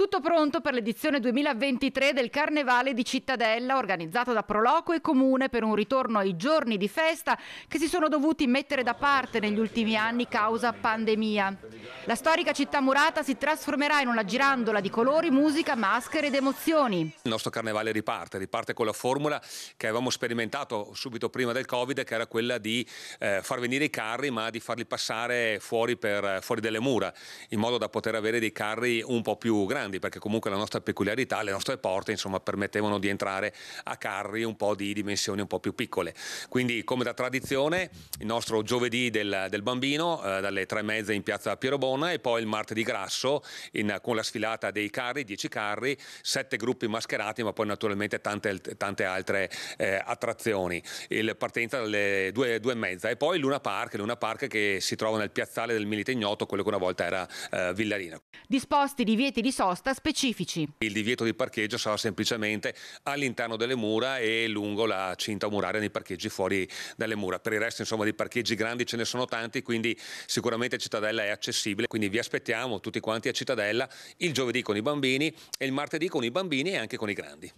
Tutto pronto per l'edizione 2023 del Carnevale di Cittadella, organizzato da Proloquo e Comune per un ritorno ai giorni di festa che si sono dovuti mettere da parte negli ultimi anni causa pandemia. La storica città murata si trasformerà in una girandola di colori, musica, maschere ed emozioni. Il nostro Carnevale riparte, riparte con la formula che avevamo sperimentato subito prima del Covid, che era quella di eh, far venire i carri ma di farli passare fuori, per, fuori delle mura, in modo da poter avere dei carri un po' più grandi grandi, perché comunque la nostra peculiarità, le nostre porte, insomma, permettevano di entrare a carri un po' di dimensioni un po' più piccole. Quindi, come da tradizione, il nostro giovedì del, del bambino, eh, dalle tre e mezza in piazza Piero Bona, e poi il martedì grasso in, con la sfilata dei carri, dieci carri, sette gruppi mascherati, ma poi naturalmente tante, tante altre eh, attrazioni. Il partenza dalle due, due, e mezza, e poi Luna Park, Luna Park che si trova nel piazzale del Milite Ignoto, quello che una volta era eh, Villarino. Disposti divieti di sosta proposta specifici. Il divieto di parcheggio sarà semplicemente all'interno delle mura e lungo la cinta muraria nei parcheggi fuori dalle mura. Per il resto insomma di parcheggi grandi ce ne sono tanti, quindi sicuramente Cittadella è accessibile, quindi vi aspettiamo tutti quanti a Cittadella il giovedì con i bambini e il martedì con i bambini e anche con i grandi.